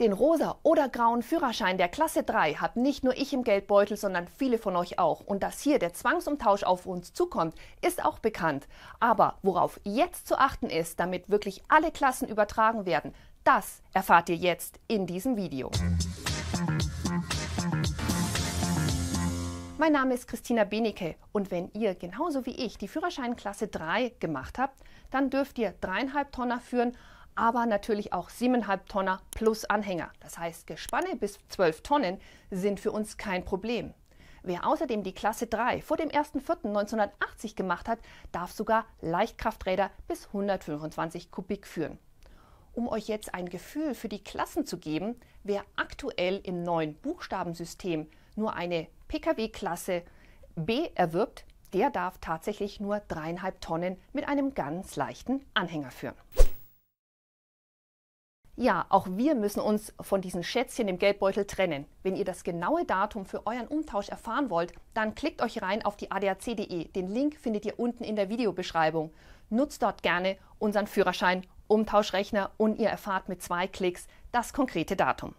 Den rosa oder grauen Führerschein der Klasse 3 habe nicht nur ich im Geldbeutel, sondern viele von euch auch. Und dass hier der Zwangsumtausch auf uns zukommt, ist auch bekannt. Aber worauf jetzt zu achten ist, damit wirklich alle Klassen übertragen werden, das erfahrt ihr jetzt in diesem Video. Mein Name ist Christina Benecke und wenn ihr genauso wie ich die Führerscheinklasse 3 gemacht habt, dann dürft ihr dreieinhalb Tonner führen aber natürlich auch 7,5 Tonner plus Anhänger. Das heißt, Gespanne bis 12 Tonnen sind für uns kein Problem. Wer außerdem die Klasse 3 vor dem 1.4.1980 gemacht hat, darf sogar Leichtkrafträder bis 125 Kubik führen. Um euch jetzt ein Gefühl für die Klassen zu geben, wer aktuell im neuen Buchstabensystem nur eine Pkw-Klasse B erwirbt, der darf tatsächlich nur 3,5 Tonnen mit einem ganz leichten Anhänger führen. Ja, auch wir müssen uns von diesen Schätzchen im Geldbeutel trennen. Wenn ihr das genaue Datum für euren Umtausch erfahren wollt, dann klickt euch rein auf die adac.de. Den Link findet ihr unten in der Videobeschreibung. Nutzt dort gerne unseren Führerschein, Umtauschrechner und ihr erfahrt mit zwei Klicks das konkrete Datum.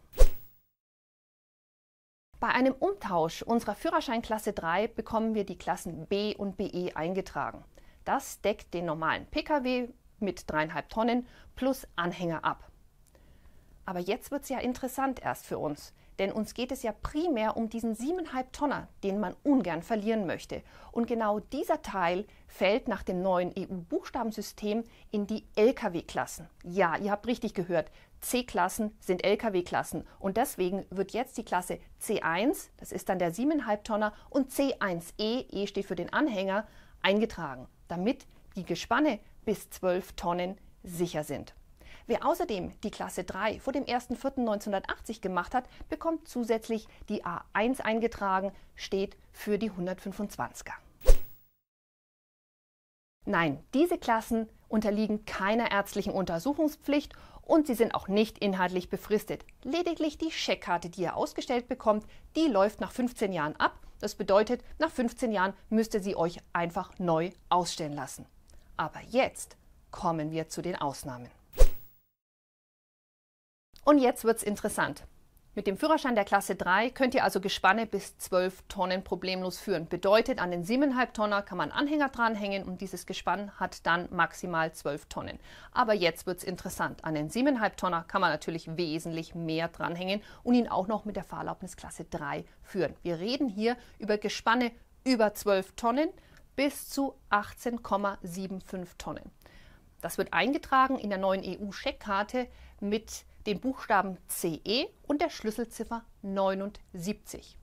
Bei einem Umtausch unserer Führerscheinklasse 3 bekommen wir die Klassen B und BE eingetragen. Das deckt den normalen Pkw mit dreieinhalb Tonnen plus Anhänger ab. Aber jetzt wird es ja interessant erst für uns, denn uns geht es ja primär um diesen siebeneinhalb Tonner, den man ungern verlieren möchte. Und genau dieser Teil fällt nach dem neuen EU-Buchstabensystem in die Lkw-Klassen. Ja, ihr habt richtig gehört, C-Klassen sind Lkw-Klassen und deswegen wird jetzt die Klasse C1, das ist dann der siebeneinhalb Tonner, und C1E, E steht für den Anhänger, eingetragen, damit die Gespanne bis 12 Tonnen sicher sind. Wer außerdem die Klasse 3 vor dem 01.04.1980 gemacht hat, bekommt zusätzlich die A1 eingetragen, steht für die 125er. Nein, diese Klassen unterliegen keiner ärztlichen Untersuchungspflicht und sie sind auch nicht inhaltlich befristet. Lediglich die Scheckkarte, die ihr ausgestellt bekommt, die läuft nach 15 Jahren ab. Das bedeutet, nach 15 Jahren müsst ihr sie euch einfach neu ausstellen lassen. Aber jetzt kommen wir zu den Ausnahmen. Und jetzt wird es interessant. Mit dem Führerschein der Klasse 3 könnt ihr also Gespanne bis 12 Tonnen problemlos führen. Bedeutet, an den 7,5 Tonner kann man Anhänger dranhängen und dieses Gespann hat dann maximal 12 Tonnen. Aber jetzt wird es interessant. An den 7,5 Tonner kann man natürlich wesentlich mehr dranhängen und ihn auch noch mit der Fahrerlaubnis Klasse 3 führen. Wir reden hier über Gespanne über 12 Tonnen bis zu 18,75 Tonnen. Das wird eingetragen in der neuen EU-Scheckkarte mit den Buchstaben CE und der Schlüsselziffer 79.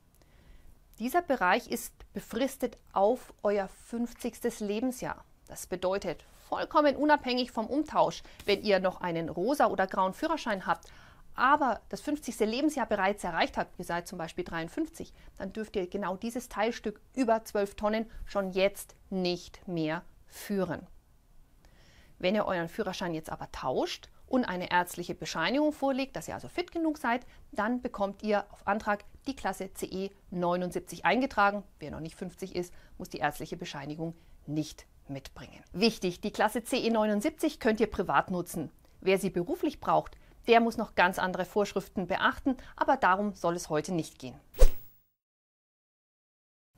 Dieser Bereich ist befristet auf euer 50. Lebensjahr. Das bedeutet, vollkommen unabhängig vom Umtausch, wenn ihr noch einen rosa oder grauen Führerschein habt, aber das 50. Lebensjahr bereits erreicht habt, ihr seid zum Beispiel 53, dann dürft ihr genau dieses Teilstück über 12 Tonnen schon jetzt nicht mehr führen. Wenn ihr euren Führerschein jetzt aber tauscht und eine ärztliche Bescheinigung vorlegt, dass ihr also fit genug seid, dann bekommt ihr auf Antrag die Klasse CE 79 eingetragen. Wer noch nicht 50 ist, muss die ärztliche Bescheinigung nicht mitbringen. Wichtig, die Klasse CE 79 könnt ihr privat nutzen. Wer sie beruflich braucht, der muss noch ganz andere Vorschriften beachten, aber darum soll es heute nicht gehen.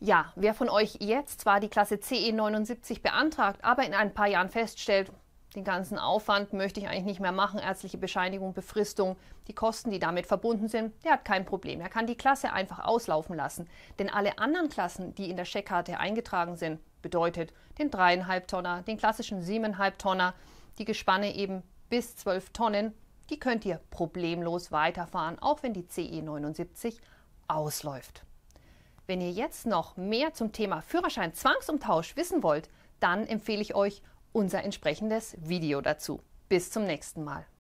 Ja, wer von euch jetzt zwar die Klasse CE 79 beantragt, aber in ein paar Jahren feststellt, den ganzen Aufwand möchte ich eigentlich nicht mehr machen, ärztliche Bescheinigung, Befristung, die Kosten, die damit verbunden sind, der hat kein Problem. Er kann die Klasse einfach auslaufen lassen. Denn alle anderen Klassen, die in der Scheckkarte eingetragen sind, bedeutet den dreieinhalb Tonner, den klassischen siebeneinhalb Tonner, die Gespanne eben bis 12 Tonnen, die könnt ihr problemlos weiterfahren, auch wenn die CE 79 ausläuft. Wenn ihr jetzt noch mehr zum Thema Führerschein Zwangsumtausch wissen wollt, dann empfehle ich euch unser entsprechendes Video dazu. Bis zum nächsten Mal.